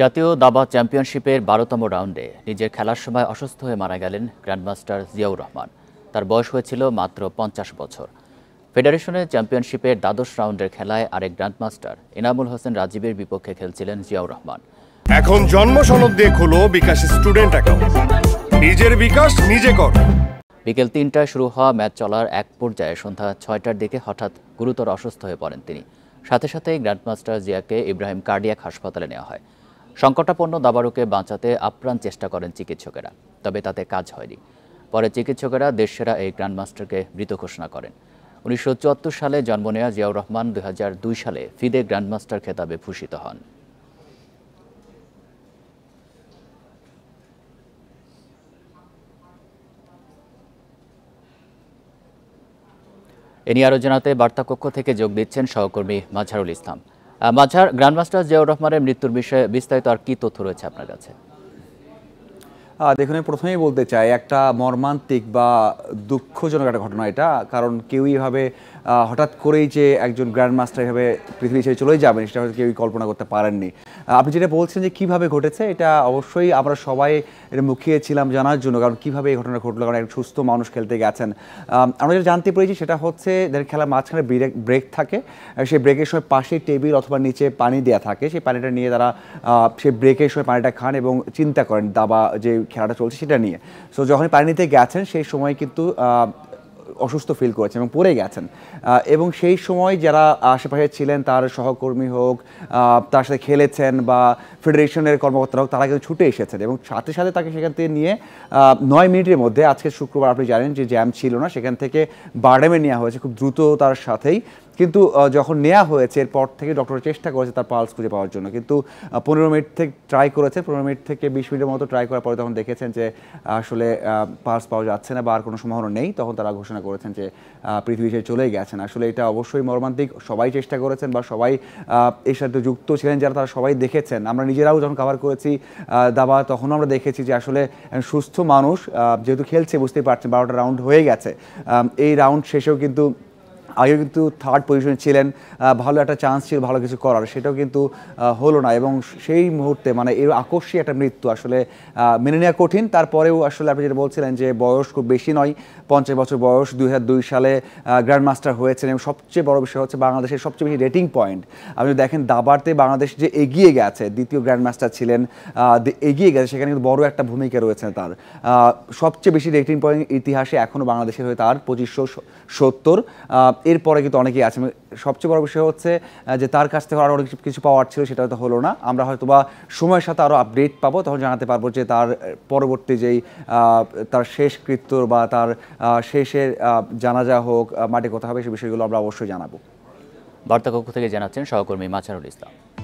জাতীয় দাবা চ্যাম্পিয়নশিপের বারোতম রাউন্ডে নিজের খেলার সময় অসুস্থ হয়ে মারা গেলেন গ্র্যান্ডমাস্টার জিয়াউর রহমান তার বয়স হয়েছিল মাত্র পঞ্চাশ বছর ফেডারেশনের চ্যাম্পিয়নশিপের দ্বাদশ রাউন্ডের খেলায় আরেক গ্র্যান্ডমাস্টার এনামুল হোসেন রাজীবের বিপক্ষে খেলছিলেন জিয়াউর রহমান এখন জন্ম সনদ দিয়ে খুলো বিকাশ স্টুডেন্ট নিজের বিকাশ নিজে কর বিকেল তিনটায় শুরু হওয়া ম্যাচ চলার এক পর্যায়ে সন্ধ্যা ছয়টার দিকে হঠাৎ গুরুতর অসুস্থ হয়ে পড়েন তিনি সাথে সাথে গ্র্যান্ডমাস্টার জিয়াকে ইব্রাহিম কার্ডিয়াক হাসপাতালে নেওয়া হয় সংকটাপন্ন দাবারুকে বাঁচাতে আপ্রাণ চেষ্টা করেন চিকিৎসকেরা তবে তাতে কাজ হয়নি পরে চিকিৎসকেরা দেশেরা এই গ্র্যান্ডমাস্টারকে মৃত ঘোষণা করেন উনিশশো সালে জন্ম নেয়া জিয়াউর রহমান দুই সালে ফিদে গ্র্যান্ডমাস্টার খেতাবে ভূষিত হন এ নিয়ে আরো জানাতে বার্তাকক্ষ থেকে যোগ দিচ্ছেন সহকর্মী মাঝারুল ইসলাম মাঝার গ্র্যান্ডমাস্টার জিয়াউর রহমানের মৃত্যুর বিষয়ে বিস্তারিত আর কি তথ্য রয়েছে আপনার কাছে দেখুন আমি প্রথমেই বলতে চাই একটা মর্মান্তিক বা দুঃখজনক একটা ঘটনা এটা কারণ কেউই এভাবে হঠাৎ করেই যে একজন গ্র্যান্ডমাস্টার এভাবে পৃথিবী ছেড়ে চলেই যাবেন সেটা হয়তো কেউই কল্পনা করতে পারেননি আপনি যেটা বলছেন যে কিভাবে ঘটেছে এটা অবশ্যই আমরা সবাই এটা মুখিয়েছিলাম জানার জন্য কারণ কিভাবে এই ঘটনা ঘটলো কারণ একজন সুস্থ মানুষ খেলতে গেছেন আমরা যেটা জানতে পেরেছি সেটা হচ্ছে যাদের খেলার মাঝখানে ব্রেক ব্রেক থাকে সেই ব্রেকের সময় পাশে টেবিল অথবা নিচে পানি দেওয়া থাকে সেই পানিটা নিয়ে তারা সেই ব্রেকের সময় পানিটা খান এবং চিন্তা করেন দাবা যে খেলাটা চলছে সেটা নিয়ে সো যখনই পানি নিতে গেছেন সেই সময় কিন্তু অসুস্থ ফিল করেছেন এবং পড়ে গেছেন এবং সেই সময় যারা আশেপাশে ছিলেন তার সহকর্মী হোক তার সাথে খেলেছেন বা ফেডারেশনের কর্মকর্তারা হোক তারা কিন্তু ছুটে এসেছেন এবং সাথে সাথে তাকে সেখান থেকে নিয়ে নয় মিনিটের মধ্যে আজকে শুক্রবার আপনি জানেন যে জ্যাম ছিল না সেখান থেকে বারডেমে নেওয়া হয়েছে খুব দ্রুত তার সাথেই কিন্তু যখন নেওয়া হয়েছে এরপর থেকে ডক্টর চেষ্টা করেছে তার পালস খুঁজে পাওয়ার জন্য কিন্তু পনেরো মিনিট থেকে ট্রাই করেছে পনেরো মিনিট থেকে বিশ মিনিটের মতো ট্রাই করার পরে তখন দেখেছেন যে আসলে পালস পাওয়া যাচ্ছে না বা আর কোনো সম্ভাবনা নেই তখন তারা ঘোষণা করেছেন যে পৃথিবীতে চলেই গেছেন আসলে এটা অবশ্যই মর্মান্তিক সবাই চেষ্টা করেছেন বা সবাই এর সাথে যুক্ত ছিলেন যারা তারা সবাই দেখেছেন আমরা নিজেরাও যখন কাভার করেছি দাবা তখনও আমরা দেখেছি যে আসলে সুস্থ মানুষ যেহেতু খেলছে বুঝতেই পারছেন বারোটা রাউন্ড হয়ে গেছে এই রাউন্ড শেষেও কিন্তু আগে কিন্তু থার্ড পজিশনে ছিলেন ভালো একটা চান্স ছিল ভালো কিছু করার সেটাও কিন্তু হলো না এবং সেই মুহূর্তে মানে এর আকর্ষী একটা মৃত্যু আসলে মেনে নেওয়া কঠিন তারপরেও আসলে আপনি যেটা বলছিলেন যে বয়স খুব বেশি নয় পঞ্চাশ বছর বয়স দুই সালে গ্র্যান্ড মাস্টার হয়েছেন এবং সবচেয়ে বড় বিষয় হচ্ছে বাংলাদেশের সবচেয়ে বেশি রেটিং পয়েন্ট আপনি দেখেন দাবারতে বাংলাদেশ যে এগিয়ে গেছে দ্বিতীয় গ্র্যান্ড মাস্টার ছিলেন এগিয়ে গেছে সেখানে কিন্তু বড় একটা ভূমিকা রয়েছে তার সবচেয়ে বেশি রেটিং পয়েন্ট ইতিহাসে এখনও বাংলাদেশের হয়ে তার পঁচিশশো সত্তর এরপরে কিন্তু অনেকেই আছে মানে সবচেয়ে বড় বিষয় হচ্ছে যে তার কাছ থেকে আরও অনেক কিছু পাওয়ার ছিল সেটা হয়তো হলো না আমরা হয়তো বা সময়ের সাথে আরও আপডেট পাবো তখন জানাতে পারবো যে তার পরবর্তী যেই তার শেষ কৃত্য বা তার শেষের জানাজা হোক মাটি কোথা হবে সে বিষয়গুলো আমরা অবশ্যই জানাবো বার্তা কক্ষ থেকে জানাচ্ছেন সহকর্মী মাছারুল ইসলাম